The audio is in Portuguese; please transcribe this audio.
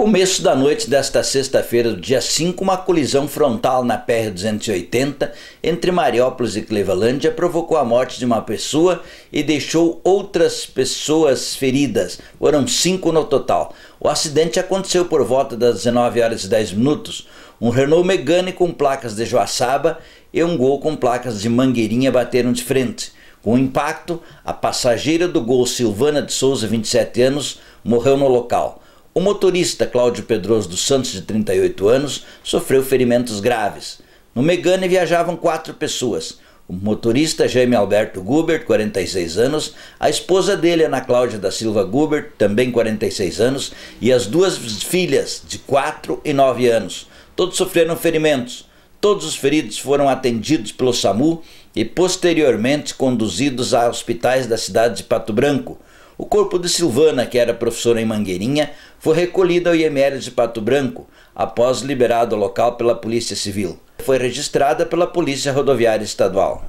Começo da noite desta sexta-feira, do dia 5, uma colisão frontal na PR-280 entre Mariópolis e Clevelândia provocou a morte de uma pessoa e deixou outras pessoas feridas. Foram cinco no total. O acidente aconteceu por volta das 19 horas e 10 minutos. Um Renault Megane com placas de Joaçaba e um Gol com placas de Mangueirinha bateram de frente. Com o impacto, a passageira do Gol Silvana de Souza, 27 anos, morreu no local. O motorista Cláudio Pedroso dos Santos, de 38 anos, sofreu ferimentos graves. No Megane viajavam quatro pessoas. O motorista Jaime Alberto Gubert, 46 anos, a esposa dele, Ana Cláudia da Silva Gubert, também 46 anos, e as duas filhas, de 4 e 9 anos. Todos sofreram ferimentos. Todos os feridos foram atendidos pelo SAMU e posteriormente conduzidos a hospitais da cidade de Pato Branco. O corpo de Silvana, que era professora em Mangueirinha, foi recolhido ao IML de Pato Branco após liberado o local pela Polícia Civil. Foi registrada pela Polícia Rodoviária Estadual.